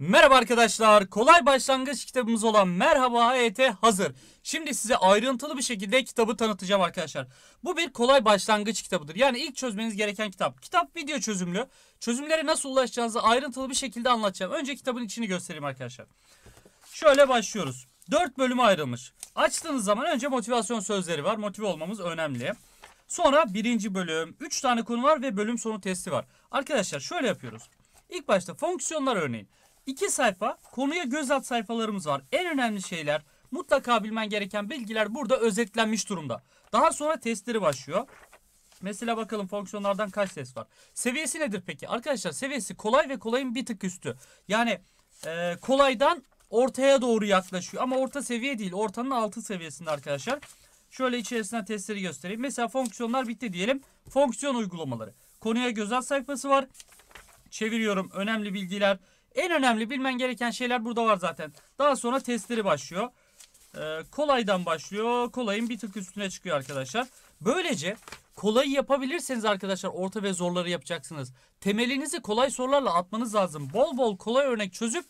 Merhaba arkadaşlar. Kolay başlangıç kitabımız olan Merhaba AYT hazır. Şimdi size ayrıntılı bir şekilde kitabı tanıtacağım arkadaşlar. Bu bir kolay başlangıç kitabıdır. Yani ilk çözmeniz gereken kitap. Kitap video çözümlü. Çözümlere nasıl ulaşacağınızı ayrıntılı bir şekilde anlatacağım. Önce kitabın içini göstereyim arkadaşlar. Şöyle başlıyoruz. 4 bölüme ayrılmış. Açtığınız zaman önce motivasyon sözleri var. Motive olmamız önemli. Sonra birinci bölüm. 3 tane konu var ve bölüm sonu testi var. Arkadaşlar şöyle yapıyoruz. İlk başta fonksiyonlar örneğin. 2 sayfa konuya göz at sayfalarımız var. En önemli şeyler mutlaka bilmen gereken bilgiler burada özetlenmiş durumda. Daha sonra testleri başlıyor. Mesela bakalım fonksiyonlardan kaç test var. Seviyesi nedir peki? Arkadaşlar seviyesi kolay ve kolayın bir tık üstü. Yani e, kolaydan ortaya doğru yaklaşıyor. Ama orta seviye değil. Ortanın altı seviyesinde arkadaşlar. Şöyle içerisinden testleri göstereyim. Mesela fonksiyonlar bitti diyelim. Fonksiyon uygulamaları. Konuya göz at sayfası var. Çeviriyorum önemli bilgiler. En önemli bilmen gereken şeyler burada var zaten. Daha sonra testleri başlıyor. Ee, kolaydan başlıyor. Kolayın bir tık üstüne çıkıyor arkadaşlar. Böylece kolayı yapabilirseniz arkadaşlar orta ve zorları yapacaksınız. Temelinizi kolay sorularla atmanız lazım. Bol bol kolay örnek çözüp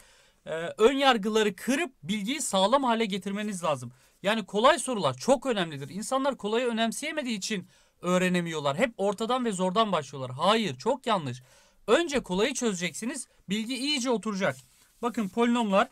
e, ön yargıları kırıp bilgiyi sağlam hale getirmeniz lazım. Yani kolay sorular çok önemlidir. İnsanlar kolayı önemseyemediği için öğrenemiyorlar. Hep ortadan ve zordan başlıyorlar. Hayır çok yanlış. Önce kolayı çözeceksiniz. Bilgi iyice oturacak. Bakın polinomlar.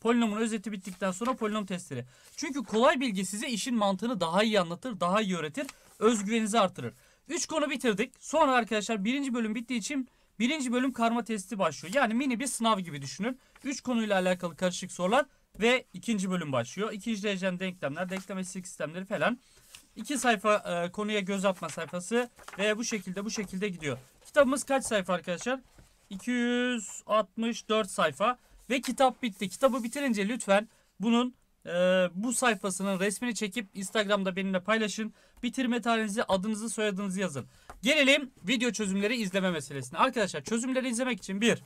Polinomun özeti bittikten sonra polinom testleri. Çünkü kolay bilgi size işin mantığını daha iyi anlatır, daha iyi öğretir. Özgüveninizi artırır. 3 konu bitirdik. Sonra arkadaşlar birinci bölüm bittiği için birinci bölüm karma testi başlıyor. Yani mini bir sınav gibi düşünün. 3 konuyla alakalı karışık sorular ve ikinci bölüm başlıyor. İkinci derecen denklemler, denklemesi sistemleri falan. İki sayfa e, konuya göz atma sayfası ve bu şekilde bu şekilde gidiyor. Kitabımız kaç sayfa arkadaşlar? 264 sayfa ve kitap bitti. Kitabı bitirince lütfen bunun e, bu sayfasının resmini çekip Instagram'da benimle paylaşın. Bitirme tarihinizi, adınızı, soyadınızı yazın. Gelelim video çözümleri izleme meselesine. Arkadaşlar çözümleri izlemek için bir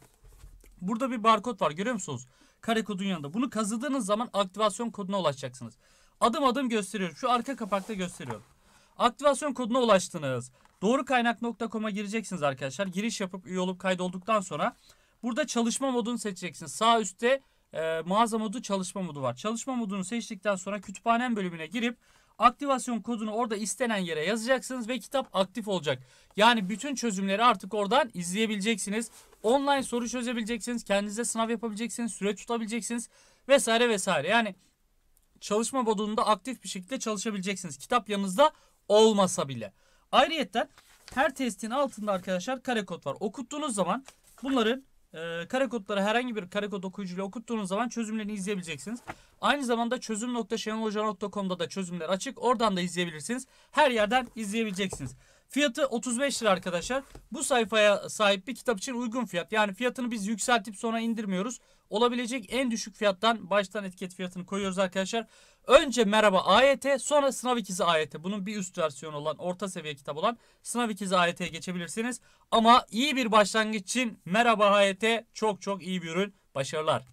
burada bir barkod var görüyor musunuz? Kare kodun yanında. Bunu kazıdığınız zaman aktivasyon koduna ulaşacaksınız. Adım adım gösteriyorum. Şu arka kapakta gösteriyorum. Aktivasyon koduna ulaştınız. Doğru kaynak.com'a gireceksiniz arkadaşlar. Giriş yapıp üye olup kaydolduktan sonra burada çalışma modunu seçeceksiniz. Sağ üstte e, mağaza modu çalışma modu var. Çalışma modunu seçtikten sonra kütüphanem bölümüne girip aktivasyon kodunu orada istenen yere yazacaksınız ve kitap aktif olacak. Yani bütün çözümleri artık oradan izleyebileceksiniz. Online soru çözebileceksiniz. Kendinize sınav yapabileceksiniz. Süre tutabileceksiniz. Vesaire vesaire. Yani çalışma modunda aktif bir şekilde çalışabileceksiniz. Kitap yanınızda olmasa bile. Ayrıyeten her testin altında arkadaşlar kare kod var. Okuttuğunuz zaman bunların e, kare kodları herhangi bir kare kod okuyucuyla okuttuğunuz zaman çözümlerini izleyebileceksiniz. Aynı zamanda çözüm.şenolhoca.com'da da çözümler açık. Oradan da izleyebilirsiniz. Her yerden izleyebileceksiniz. Fiyatı 35 lira arkadaşlar. Bu sayfaya sahip bir kitap için uygun fiyat. Yani fiyatını biz yükseltip sonra indirmiyoruz. Olabilecek en düşük fiyattan baştan etiket fiyatını koyuyoruz arkadaşlar. Önce merhaba AYT sonra sınav ikizi AYT. Bunun bir üst versiyonu olan orta seviye kitap olan sınav ikizi AYT'ye geçebilirsiniz. Ama iyi bir başlangıç için merhaba AYT çok çok iyi bir ürün. Başarılar.